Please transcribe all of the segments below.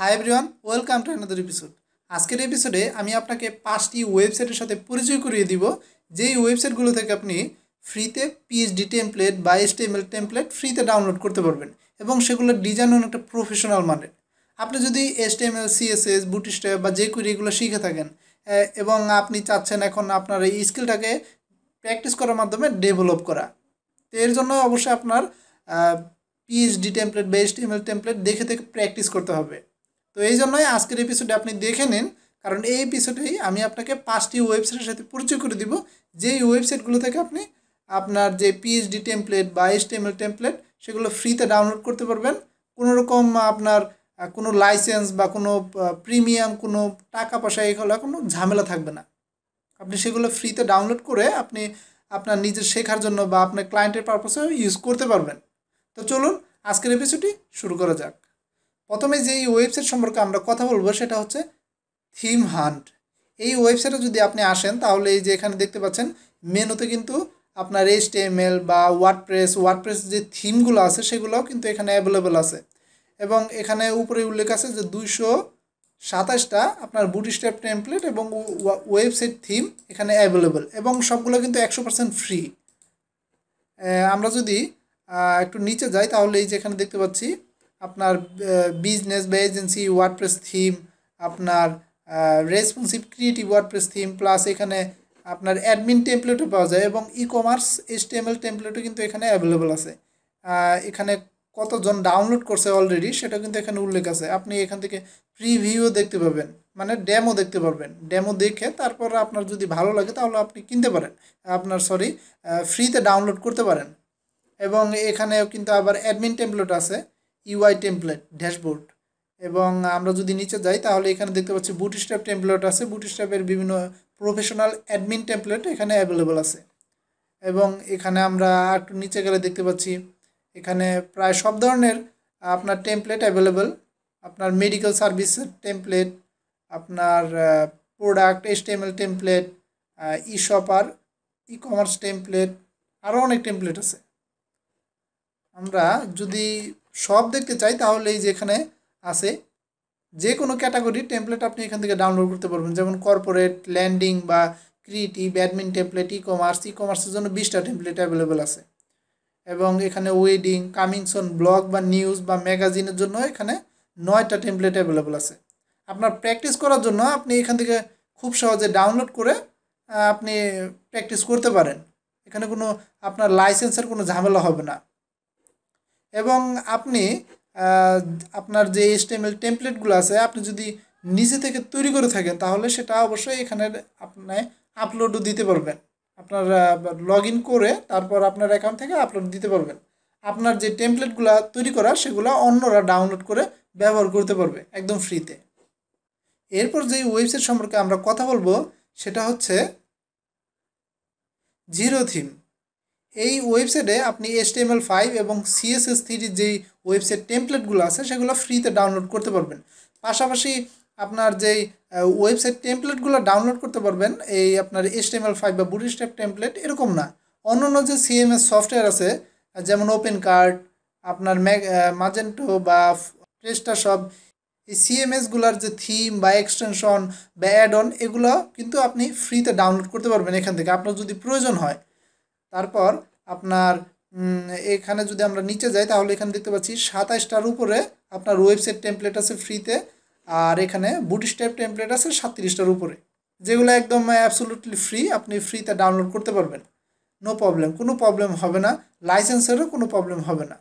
high everyone welcome to another episode আজকের এপিসোডে আমি আপনাকে পাঁচটি ওয়েবসাইটের সাথে পরিচয় করিয়ে দিব যেই ওয়েবসাইটগুলো থেকে আপনি ফ্রিতে পিএইচডি টেমপ্লেট বা এস এসটিএমএল টেমপ্লেট ফ্রিতে ডাউনলোড করতে পারবেন এবং সেগুলোর ডিজাইন অনেকটা প্রফেশনাল মানের আপনি যদি এস এসটিএমএল সিএসএস বুটিস্ট্যাপ বা যে কুরি এগুলো শিখে থাকেন এবং আপনি চাচ্ছেন এখন আপনার এই স্কিলটাকে প্র্যাকটিস করার মাধ্যমে ডেভেলপ করা তো এর জন্য অবশ্যই আপনার পিএইচডি টেমপ্লেট বা এস এসটিএমএল টেমপ্লেট দেখে দেখে প্র্যাকটিস করতে হবে তো এই জন্যই আজকের এপিসোডে আপনি দেখে নিন কারণ এই এপিসোডেই আমি আপনাকে পাঁচটি ওয়েবসাইটের সাথে পরিচয় করে দিব যেই ওয়েবসাইটগুলো থেকে আপনি আপনার যে পিএইচডি টেমপ্লেট বা এসটিএমএল টেমপ্লেট সেগুলো ফ্রিতে ডাউনলোড করতে পারবেন কোনো রকম আপনার কোনো লাইসেন্স বা কোনো প্রিমিয়াম কোনো টাকা পয়সা এগুলো কোনো ঝামেলা থাকবে না আপনি সেগুলো ফ্রিতে ডাউনলোড করে আপনি আপনার নিজের শেখার জন্য বা আপনার ক্লায়েন্টের পারপাসেও ইউজ করতে পারবেন তো চলুন আজকের এপিসোডটি শুরু করা যাক প্রথমে যেই ওয়েবসাইট সম্পর্কে আমরা কথা বলবো সেটা হচ্ছে থিম হান্ট এই ওয়েবসাইটে যদি আপনি আসেন তাহলে এই যে এখানে দেখতে পাচ্ছেন মেনুতে কিন্তু আপনার এইচটিএমএল বা ওয়ার্ডপ্রেস ওয়ার্ডপ্রেস যে থিমগুলো আছে সেগুলোও কিন্তু এখানে অ্যাভেলেবেল আছে এবং এখানে উপরে উল্লেখ আছে যে দুইশো সাতাশটা আপনার স্টেপ টেমপ্লেট এবং ওয়েবসাইট থিম এখানে অ্যাভেলেবেল এবং সবগুলো কিন্তু একশো পার্সেন্ট ফ্রি আমরা যদি একটু নিচে যাই তাহলে এই যে এখানে দেখতে পাচ্ছি আপনার বিজনেস বা এজেন্সি ওয়ার্ডপ্রেস থিম আপনার responsive creative WordPress theme plus এখানে আপনার অ্যাডমিন টেমপ্লেটও পাওয়া যায় এবং ই কমার্স এস টেমএল টেমপ্লেটও কিন্তু এখানে অ্যাভেলেবেল আছে এখানে কতজন ডাউনলোড করছে অলরেডি সেটা কিন্তু এখানে উল্লেখ আছে আপনি এখান থেকে প্রিভিউও দেখতে পাবেন মানে ড্যামও দেখতে পারবেন ড্যামও মানে দেখে তারপর আপনার যদি ভালো লাগে তাহলে আপনি কিনতে পারেন আপনার সরি ফ্রিতে ডাউনলোড করতে পারেন এবং এখানেও কিন্তু আবার অ্যাডমিন টেমপ্লেট আছে ইউআই টেমপ্লেট ড্যাশবোর্ড এবং আমরা যদি নিচে যাই তাহলে এখানে দেখতে পাচ্ছি বুট স্ট্যাপ টেমপ্লেট আছে বুট স্ট্যাপের বিভিন্ন প্রফেশনাল অ্যাডমিন টেমপ্লেট এখানে অ্যাভেলেবল আছে এবং এখানে আমরা একটু নিচে গেলে দেখতে পাচ্ছি এখানে প্রায় সব ধরনের আপনার টেমপ্লেট অ্যাভেলেবল আপনার মেডিকেল সার্ভিসের টেমপ্লেট আপনার product HTML template e shopper e commerce template আরও অনেক টেমপ্লেট আছে আমরা যদি সব দেখতে চাই তাহলে এই যে এখানে আছে যে কোনো ক্যাটাগরি টেমপ্লেট আপনি এখান থেকে ডাউনলোড করতে পারবেন যেমন কর্পোরেট ল্যান্ডিং বা ক্রিটি ব্যাডমিন টেমপ্লেট ই কমার্স ই কমার্সের জন্য বিশটা টেমপ্লেট অ্যাভেলেবেল আছে এবং এখানে ওয়েডিং কামিংসন ব্লগ বা নিউজ বা ম্যাগাজিনের জন্য এখানে নয়টা টেমপ্লেট অ্যাভেলেবেল আছে আপনার প্র্যাকটিস করার জন্য আপনি এখান থেকে খুব সহজে ডাউনলোড করে আপনি প্র্যাকটিস করতে পারেন এখানে কোনো আপনার লাইসেন্সের কোনো ঝামেলা হবে না এবং আপনি আপনার যে এইচটিএমএল টেমপ্লেটগুলো আছে আপনি যদি নিজে থেকে তৈরি করে থাকেন তাহলে সেটা অবশ্যই এখানে আপনি আপলোডও দিতে পারবেন আপনার লগ ইন করে তারপর আপনার অ্যাকাউন্ট থেকে আপলোড দিতে পারবেন আপনার যে টেমপ্লেটগুলো তৈরি করা সেগুলো অন্যরা ডাউনলোড করে ব্যবহার করতে পারবে একদম ফ্রিতে এরপর যে ওয়েবসাইট সম্পর্কে আমরা কথা বলবো সেটা হচ্ছে জিরো থিম এই ওয়েবসাইটে আপনি এল ফাইভ এবং সিএসএস থ্রির যেই ওয়েবসাইট টেমপ্লেটগুলো আছে সেগুলো ফ্রিতে ডাউনলোড করতে পারবেন পাশাপাশি আপনার যেই ওয়েবসাইট টেমপ্লেটগুলো ডাউনলোড করতে পারবেন এই আপনার এইচটিএমএল ফাইভ বা স্টেপ টেমপ্লেট এরকম না অন্য অন্য যে সিএমএস সফটওয়্যার আছে যেমন ওপেন কার্ড আপনার ম্যাগ মাজেন্টো বা প্রেস্টা সব এই সিএমএসগুলোর যে থিম বা এক্সটেনশন বা অ্যাড অন এগুলো কিন্তু আপনি ফ্রিতে ডাউনলোড করতে পারবেন এখান থেকে আপনার যদি প্রয়োজন হয় তারপর আপনার এখানে যদি আমরা নিচে যাই তাহলে এখানে দেখতে পাচ্ছি সাতাইশটার উপরে আপনার ওয়েবসাইট টেমপ্লেট আছে ফ্রিতে আর এখানে স্টেপ টেমপ্লেট আছে সাতত্রিশটার উপরে যেগুলো একদম অ্যাবসোলুটলি ফ্রি আপনি ফ্রিতে ডাউনলোড করতে পারবেন নো প্রবলেম কোনো প্রবলেম হবে না লাইসেন্সেরও কোনো প্রবলেম হবে না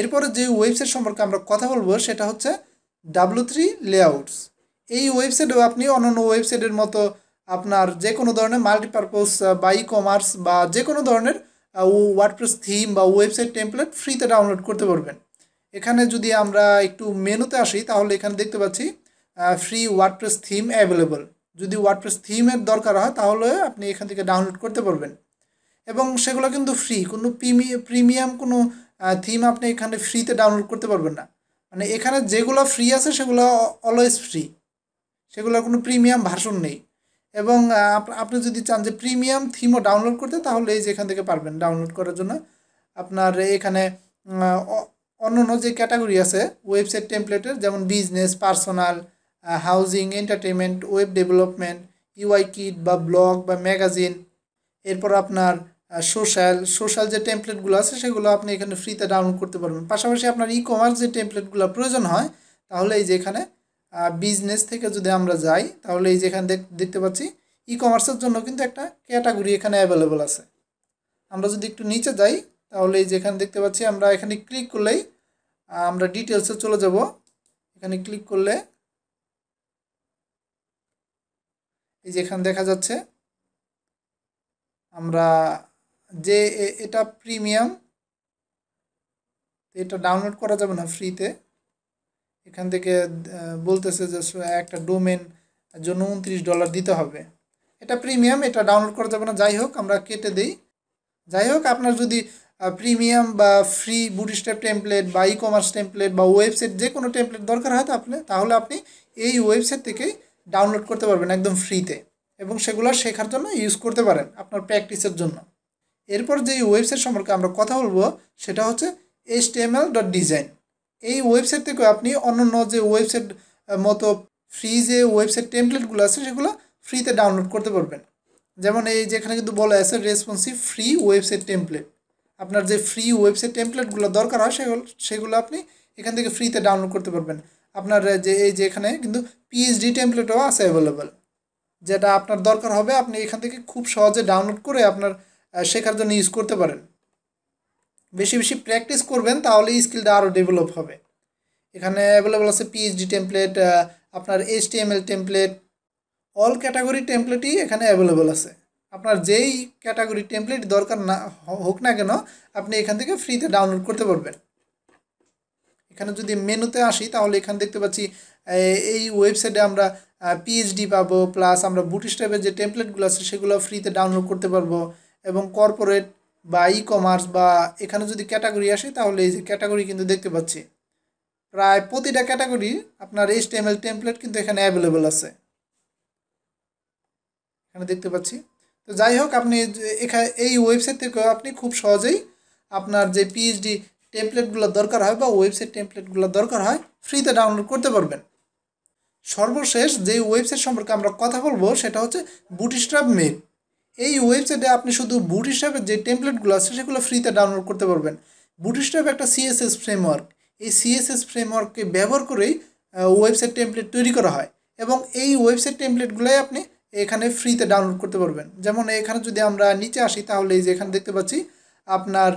এরপরে যে ওয়েবসাইট সম্পর্কে আমরা কথা বলবো সেটা হচ্ছে ডাব্লু থ্রি লেআউটস এই ওয়েবসাইটেও আপনি অন্যান্য ওয়েবসাইটের মতো আপনার যে কোনো ধরনের মাল্টিপারপোজ বা ই কমার্স বা যে কোনো ধরনের ওয়ার্ডপ্রেস থিম বা ওয়েবসাইট টেম্পলেট ফ্রিতে ডাউনলোড করতে পারবেন এখানে যদি আমরা একটু মেনুতে আসি তাহলে এখানে দেখতে পাচ্ছি ফ্রি ওয়ার্ডপ্রেস থিম অ্যাভেলেবল যদি ওয়ার্ডপ্রেস থিমের দরকার হয় তাহলে আপনি এখান থেকে ডাউনলোড করতে পারবেন এবং সেগুলো কিন্তু ফ্রি কোনো প্রিমিয়াম কোনো থিম আপনি এখানে ফ্রিতে ডাউনলোড করতে পারবেন না মানে এখানে যেগুলো ফ্রি আছে সেগুলো অলওয়েজ ফ্রি সেগুলোর কোনো প্রিমিয়াম ভার্সন নেই এবং আপনি যদি চান যে প্রিমিয়াম থিমও ডাউনলোড করতে তাহলে এই যে এখান থেকে পারবেন ডাউনলোড করার জন্য আপনার এখানে অন্য অন্য যে ক্যাটাগরি আছে ওয়েবসাইট টেমপ্লেটের যেমন business personal housing entertainment web development UI kit বা ব্লগ বা ম্যাগাজিন এরপর আপনার সোশ্যাল সোশ্যাল যে টেমপ্লেটগুলো আছে সেগুলো আপনি এখানে ফ্রিতে ডাউনলোড করতে পারবেন পাশাপাশি আপনার ই কমার্স যে টেমপ্লেটগুলো প্রয়োজন হয় তাহলে এই যে এখানে বিজনেস থেকে যদি আমরা যাই তাহলে এই যেখানে দেখতে পাচ্ছি ই কমার্সের জন্য কিন্তু একটা ক্যাটাগরি এখানে অ্যাভেলেবল আছে আমরা যদি একটু নিচে যাই তাহলে এই যেখানে দেখতে পাচ্ছি আমরা এখানে ক্লিক করলেই আমরা ডিটেলসে চলে যাব এখানে ক্লিক করলে এই যে এখানে দেখা যাচ্ছে আমরা যে এটা প্রিমিয়াম এটা ডাউনলোড করা যাবে না ফ্রিতে এখান থেকে বলতেছে যে একটা ডোমেন জন্য উনত্রিশ ডলার দিতে হবে এটা প্রিমিয়াম এটা ডাউনলোড করা যাবে না যাই হোক আমরা কেটে দেই যাই হোক আপনার যদি প্রিমিয়াম বা ফ্রি স্টেপ টেমপ্লেট বা ই কমার্স টেমপ্লেট বা ওয়েবসাইট যে কোনো টেমপ্লেট দরকার হয় আপনি তাহলে আপনি এই ওয়েবসাইট থেকেই ডাউনলোড করতে পারবেন একদম ফ্রিতে এবং সেগুলো শেখার জন্য ইউজ করতে পারেন আপনার প্র্যাকটিসের জন্য এরপর যে ওয়েবসাইট সম্পর্কে আমরা কথা বলবো সেটা হচ্ছে এইচ ডট ডিজাইন এই ওয়েবসাইট থেকে আপনি অন্যান্য যে ওয়েবসাইট মতো ফ্রি যে ওয়েবসাইট টেমপ্লেটগুলো আছে সেগুলো ফ্রিতে ডাউনলোড করতে পারবেন যেমন এই যেখানে কিন্তু বলা আছে রেসপন্সিভ ফ্রি ওয়েবসাইট টেমপ্লেট আপনার যে ফ্রি ওয়েবসাইট টেমপ্লেটগুলো দরকার হয় সেগুলো সেগুলো আপনি এখান থেকে ফ্রিতে ডাউনলোড করতে পারবেন আপনার যে এই যে এখানে কিন্তু পিএইচডি টেমপ্লেটও আছে অ্যাভেলেবেল যেটা আপনার দরকার হবে আপনি এখান থেকে খুব সহজে ডাউনলোড করে আপনার শেখার জন্য ইউজ করতে পারেন বেশি বেশি প্র্যাকটিস করবেন তাহলে স্কিলটা আরও ডেভেলপ হবে এখানে অ্যাভেলেবল আছে পিএইচডি টেমপ্লেট আপনার এইচটিএমএল টেমপ্লেট অল ক্যাটাগরি টেমপ্লেটই এখানে অ্যাভেলেবল আছে আপনার যেই ক্যাটাগরি টেমপ্লেট দরকার না হোক না কেন আপনি এখান থেকে ফ্রিতে ডাউনলোড করতে পারবেন এখানে যদি মেনুতে আসি তাহলে এখানে দেখতে পাচ্ছি এই ওয়েবসাইটে আমরা পিএইচডি পাবো প্লাস আমরা বুটিস্টাপের যে টেমপ্লেটগুলো আছে সেগুলো ফ্রিতে ডাউনলোড করতে পারবো এবং কর্পোরেট বা ই কমার্স বা এখানে যদি ক্যাটাগরি আসে তাহলে এই যে ক্যাটাগরি কিন্তু দেখতে পাচ্ছি প্রায় প্রতিটা ক্যাটাগরি আপনার এইচ এল টেমপ্লেট কিন্তু এখানে অ্যাভেলেবেল আছে এখানে দেখতে পাচ্ছি তো যাই হোক আপনি এখানে এই ওয়েবসাইট থেকেও আপনি খুব সহজেই আপনার যে পিএইচডি টেমপ্লেটগুলো দরকার হয় বা ওয়েবসাইট টেমপ্লেটগুলো দরকার হয় ফ্রিতে ডাউনলোড করতে পারবেন সর্বশেষ যে ওয়েবসাইট সম্পর্কে আমরা কথা বলবো সেটা হচ্ছে বুটিস্ট্রাপ মেক এই ওয়েবসাইটে আপনি শুধু বুট যে টেমপ্লেটগুলো আছে সেগুলো ফ্রিতে ডাউনলোড করতে পারবেন বুট একটা সিএসএস ফ্রেমওয়ার্ক এই সিএসএস ফ্রেমওয়ার্ককে ব্যবহার করেই ওয়েবসাইট টেমপ্লেট তৈরি করা হয় এবং এই ওয়েবসাইট টেমপ্লেটগুলোই আপনি এখানে ফ্রিতে ডাউনলোড করতে পারবেন যেমন এখানে যদি আমরা নিচে আসি তাহলে এই যে এখানে দেখতে পাচ্ছি আপনার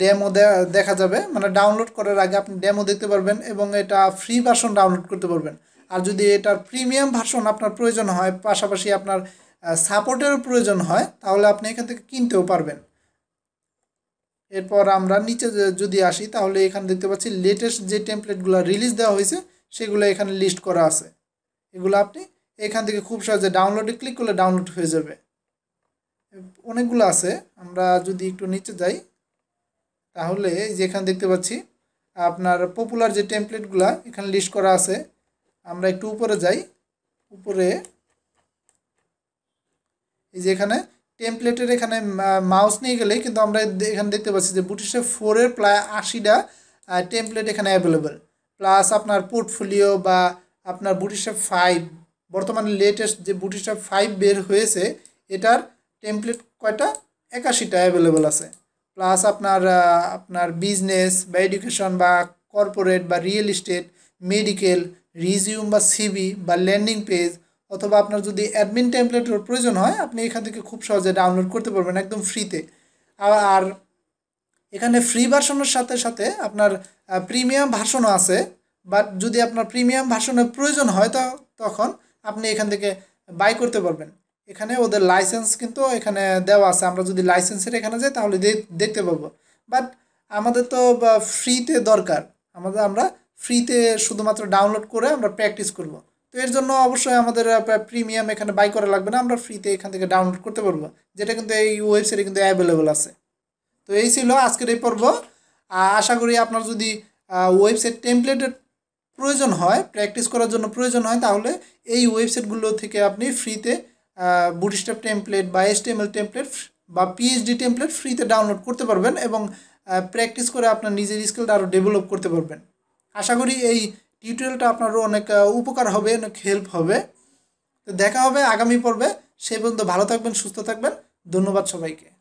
ডেমো দেখা যাবে মানে ডাউনলোড করার আগে আপনি ডেমো দেখতে পারবেন এবং এটা ফ্রি ভার্সন ডাউনলোড করতে পারবেন আর যদি এটার প্রিমিয়াম ভার্সন আপনার প্রয়োজন হয় পাশাপাশি আপনার সাপোর্টের প্রয়োজন হয় তাহলে আপনি এখান থেকে কিনতেও পারবেন এরপর আমরা নিচে যদি আসি তাহলে এখানে দেখতে পাচ্ছি লেটেস্ট যে টেমপ্লেটগুলো রিলিজ দেওয়া হয়েছে সেগুলো এখানে লিস্ট করা আছে এগুলো আপনি এখান থেকে খুব সহজে ডাউনলোডে ক্লিক করলে ডাউনলোড হয়ে যাবে অনেকগুলো আছে আমরা যদি একটু নিচে যাই তাহলে যেখানে দেখতে পাচ্ছি আপনার পপুলার যে টেমপ্লেটগুলো এখানে লিস্ট করা আছে আমরা একটু উপরে যাই উপরে এই যে এখানে টেমপ্লেটের এখানে মাউস নিয়ে গেলেই কিন্তু আমরা এখানে দেখতে পাচ্ছি যে বুটিশে ফোরের প্রায় আশিটা টেমপ্লেট এখানে অ্যাভেলেবেল প্লাস আপনার পোর্টফোলিও বা আপনার বুটিশে ফাইভ বর্তমানে লেটেস্ট যে বুটিশে ফাইভ বের হয়েছে এটার টেমপ্লেট কয়টা একাশিটা অ্যাভেলেবেল আছে প্লাস আপনার আপনার বিজনেস বা এডুকেশন বা কর্পোরেট বা রিয়েল এস্টেট মেডিকেল রিজিউম বা সিবি বা ল্যান্ডিং পেজ অথবা আপনার যদি অ্যাডমিন টেমপ্লেটের প্রয়োজন হয় আপনি এখান থেকে খুব সহজে ডাউনলোড করতে পারবেন একদম ফ্রিতে আর এখানে ফ্রি ভার্সনের সাথে সাথে আপনার প্রিমিয়াম ভার্সনও আছে বাট যদি আপনার প্রিমিয়াম ভার্সনের প্রয়োজন হয় তো তখন আপনি এখান থেকে বাই করতে পারবেন এখানে ওদের লাইসেন্স কিন্তু এখানে দেওয়া আছে আমরা যদি লাইসেন্সের এখানে যাই তাহলে দেখতে পাবো বাট আমাদের তো ফ্রিতে দরকার আমাদের আমরা ফ্রিতে শুধুমাত্র ডাউনলোড করে আমরা প্র্যাকটিস করবো তো এর জন্য অবশ্যই আমাদের প্রিমিয়াম এখানে বাই করা লাগবে না আমরা ফ্রিতে এখান থেকে ডাউনলোড করতে পারবো যেটা কিন্তু এই ওয়েবসাইটে কিন্তু অ্যাভেলেবল আছে তো এই ছিল আজকের এই পর্ব আশা করি আপনার যদি ওয়েবসাইট টেমপ্লেটের প্রয়োজন হয় প্র্যাকটিস করার জন্য প্রয়োজন হয় তাহলে এই ওয়েবসাইটগুলো থেকে আপনি ফ্রিতে বুটস্ট্যাপ টেমপ্লেট বা এসটিএমএল টেমপ্লেট বা পিএইচডি টেমপ্লেট ফ্রিতে ডাউনলোড করতে পারবেন এবং প্র্যাকটিস করে আপনার নিজের স্কিলটা আরও ডেভেলপ করতে পারবেন আশা করি এই টিউটোরিয়ালটা আপনারও অনেক উপকার হবে অনেক হেল্প হবে তো দেখা হবে আগামী পর্বে সেই পর্যন্ত ভালো থাকবেন সুস্থ থাকবেন ধন্যবাদ সবাইকে